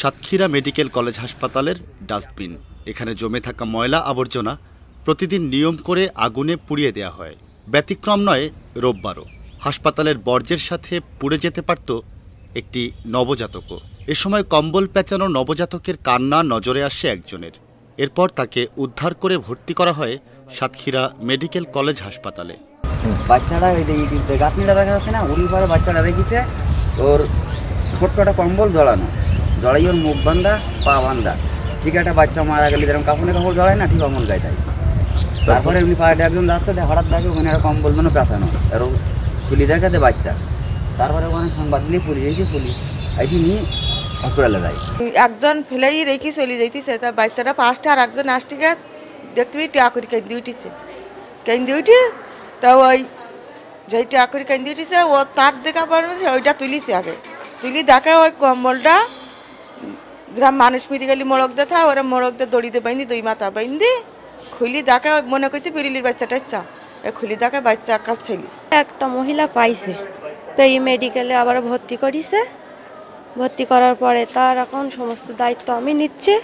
Satkhira medical college হাসপাতালের dustbin এখানে জমে থাকা ময়লা আবর্জনা প্রতিদিন নিয়ম করে আগুনে পুড়িয়ে দেয়া হয় ব্যতিক্রম নয় রোববারও হাসপাতালের বর্জ্যের সাথে পুড়ে যেতে পারত একটি নবজাতকও এ সময় কম্বল পেঁচানো নবজাতকের কান্না নজরে আসে একজনের এরপর তাকে উদ্ধার করে ভর্তি করা হয় সাতক্ষীরা মেডিকেল কলেজ হাসপাতালে বাচ্চাটা দেখা যাচ্ছে না বাচ্চাটা রেখেছে ওর ছোট্ট একটা কম্বল জড়ানো জড়াই ওর মুখ বান্ধা পা বান্ধা ঠিক একটা বাচ্চা মারা গেলে যেরকম কাপড়ে কাপড় জড়ায় না ঠিক অমন গায়ে তাই তারপরে এমনি পাড়াটা একজন যাচ্ছে হঠাৎ দেখে ওখানে একটা কম্বল না পেঁচানো আর খুলি দেখাতে বাচ্চা তারপরে ওখানে সংবাদ দিলে পুলিশ এসে পুলিশ আইসি নিয়ে হসপিটালে যাই একজন ফেলেই রেখে চলে সে তা বাচ্চাটা পাঁচটা আর একজন গে দেখতে পাই টিয়া করে কেন্দি উঠিছে কেন্দি উঠে তা ওই যেই টিয়া করে কেন্দি উঠিছে ও তার দেখা পারে ওইটা তুলিছে আগে তুলি দেখে ওই কম্বলটা গ্রাম মানুষ মিরি গেলি মোড়ক দে থা ওরা মোড়ক দে দড়িতে বাইন্দি দুই মাথা বাইন্দি খুলি দেখা মনে করতে পিরিলির বাচ্চাটা চা এ খুলি দেখা বাচ্চা কাজ ছিল একটা মহিলা পাইছে পেয়ে মেডিকেলে আবার ভর্তি করিছে ভর্তি করার পরে তার এখন সমস্ত দায়িত্ব আমি নিচ্ছি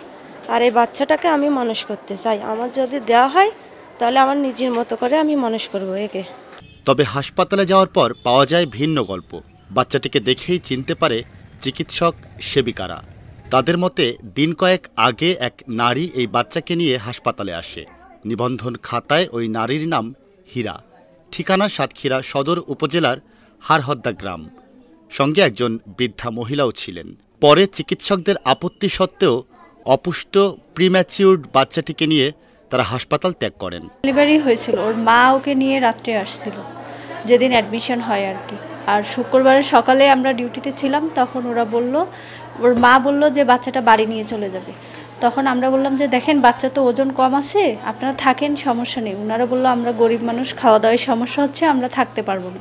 আর এই বাচ্চাটাকে আমি মানুষ করতে চাই আমার যদি দেওয়া হয় তাহলে আমার নিজের মতো করে আমি মানুষ করবো একে তবে হাসপাতালে যাওয়ার পর পাওয়া যায় ভিন্ন গল্প বাচ্চাটিকে দেখেই চিনতে পারে চিকিৎসক সেবিকারা তাদের মতে দিন কয়েক আগে এক নারী এই বাচ্চাকে নিয়ে হাসপাতালে আসে নিবন্ধন খাতায় ওই নারীর নাম হীরা ঠিকানা সাতক্ষীরা সদর উপজেলার হারহদ্দা গ্রাম সঙ্গে একজন বৃদ্ধা মহিলাও ছিলেন পরে চিকিৎসকদের আপত্তি সত্ত্বেও অপুষ্ট প্রিম্যাচিউর্ড বাচ্চাটিকে নিয়ে তারা হাসপাতাল ত্যাগ করেন ডেলিভারি হয়েছিল ওর মা ওকে নিয়ে রাত্রে আসছিল যেদিন অ্যাডমিশন হয় আর কি আর শুক্রবারের সকালে আমরা ডিউটিতে ছিলাম তখন ওরা বলল ওর মা বলল যে বাচ্চাটা বাড়ি নিয়ে চলে যাবে তখন আমরা বললাম যে দেখেন বাচ্চা তো ওজন কম আছে আপনারা থাকেন সমস্যা নেই ওনারা বললো আমরা গরিব মানুষ খাওয়া দাওয়ায় সমস্যা হচ্ছে আমরা থাকতে পারবো না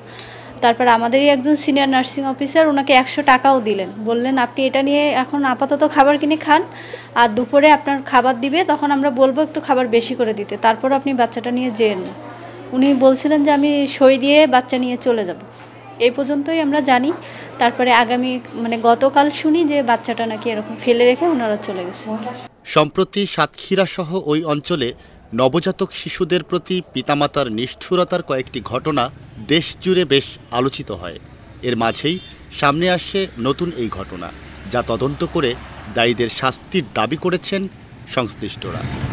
তারপর আমাদেরই একজন সিনিয়র নার্সিং অফিসার ওনাকে একশো টাকাও দিলেন বললেন আপনি এটা নিয়ে এখন আপাতত খাবার কিনে খান আর দুপুরে আপনার খাবার দিবে তখন আমরা বলবো একটু খাবার বেশি করে দিতে তারপর আপনি বাচ্চাটা নিয়ে যেন উনি বলছিলেন যে আমি সই দিয়ে বাচ্চা নিয়ে চলে যাব এই পর্যন্তই আমরা জানি তারপরে আগামী মানে গতকাল শুনি যে বাচ্চাটা নাকি এরকম ফেলে রেখে ওনারা চলে গেছে সম্প্রতি সাতক্ষীরা সহ ওই অঞ্চলে নবজাতক শিশুদের প্রতি পিতামাতার নিষ্ঠুরতার কয়েকটি ঘটনা দেশ জুড়ে বেশ আলোচিত হয় এর মাঝেই সামনে আসে নতুন এই ঘটনা যা তদন্ত করে দায়ীদের শাস্তির দাবি করেছেন সংশ্লিষ্টরা